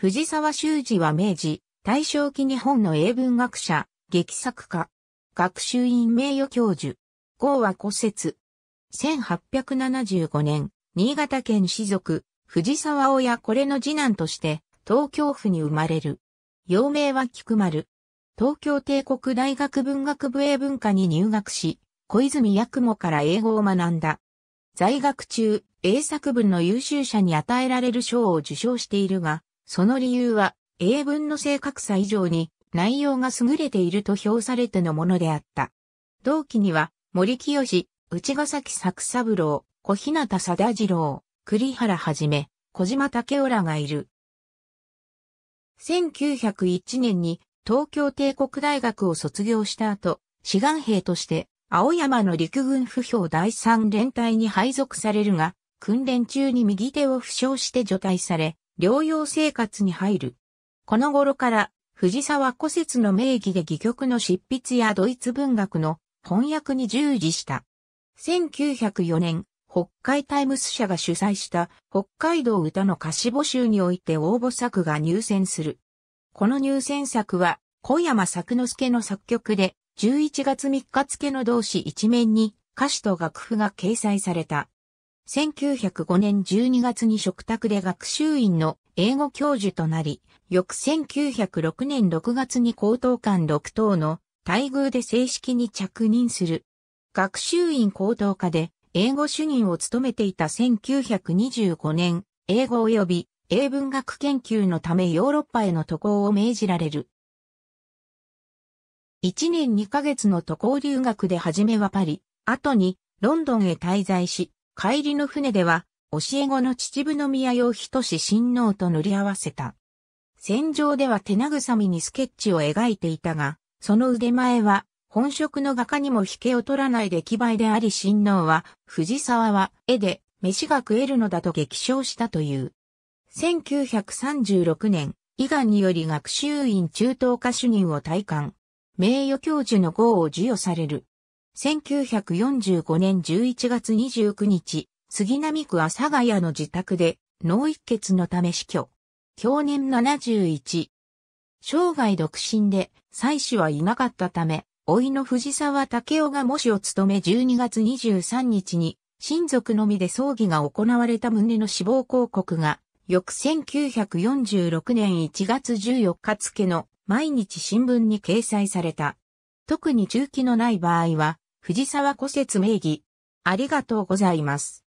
藤沢修二は明治、大正期日本の英文学者、劇作家、学習院名誉教授、号は骨折。1875年、新潟県士族、藤沢親これの次男として、東京府に生まれる。幼名は菊丸。東京帝国大学文学部英文科に入学し、小泉八雲から英語を学んだ。在学中、英作文の優秀者に与えられる賞を受賞しているが、その理由は、英文の正確さ以上に内容が優れていると評されてのものであった。同期には、森清、内ヶ崎作三郎、小日向貞次郎、栗原はじめ、小島武雄らがいる。1901年に東京帝国大学を卒業した後、志願兵として青山の陸軍不評第三連隊に配属されるが、訓練中に右手を負傷して除隊され、療養生活に入る。この頃から、藤沢古説の名義で戯曲の執筆やドイツ文学の翻訳に従事した。1904年、北海タイムス社が主催した北海道歌の歌詞募集において応募作が入選する。この入選作は小山作之助の作曲で11月3日付の同志一面に歌詞と楽譜が掲載された。1905年12月に食卓で学習院の英語教授となり、翌1906年6月に高等官6等の待遇で正式に着任する。学習院高等科で英語主任を務めていた1925年、英語及び英文学研究のためヨーロッパへの渡航を命じられる。1年2ヶ月の渡航留学で初めはパリ、後にロンドンへ滞在し、帰りの船では、教え子の秩父宮用人志親王と塗り合わせた。戦場では手慰みにスケッチを描いていたが、その腕前は、本職の画家にも引けを取らない出来栄えであり親王は、藤沢は絵で飯が食えるのだと激賞したという。1936年、伊賀により学習院中等科主任を退官。名誉教授の号を授与される。1945年11月29日、杉並区阿佐ヶ谷の自宅で脳一血のため死去。去年71。生涯独身で、妻子はいなかったため、老いの藤沢武雄が模試を務め12月23日に、親族のみで葬儀が行われた旨の死亡広告が、翌1946年1月14日付の毎日新聞に掲載された。特に中期のない場合は、藤沢古説名義。ありがとうございます。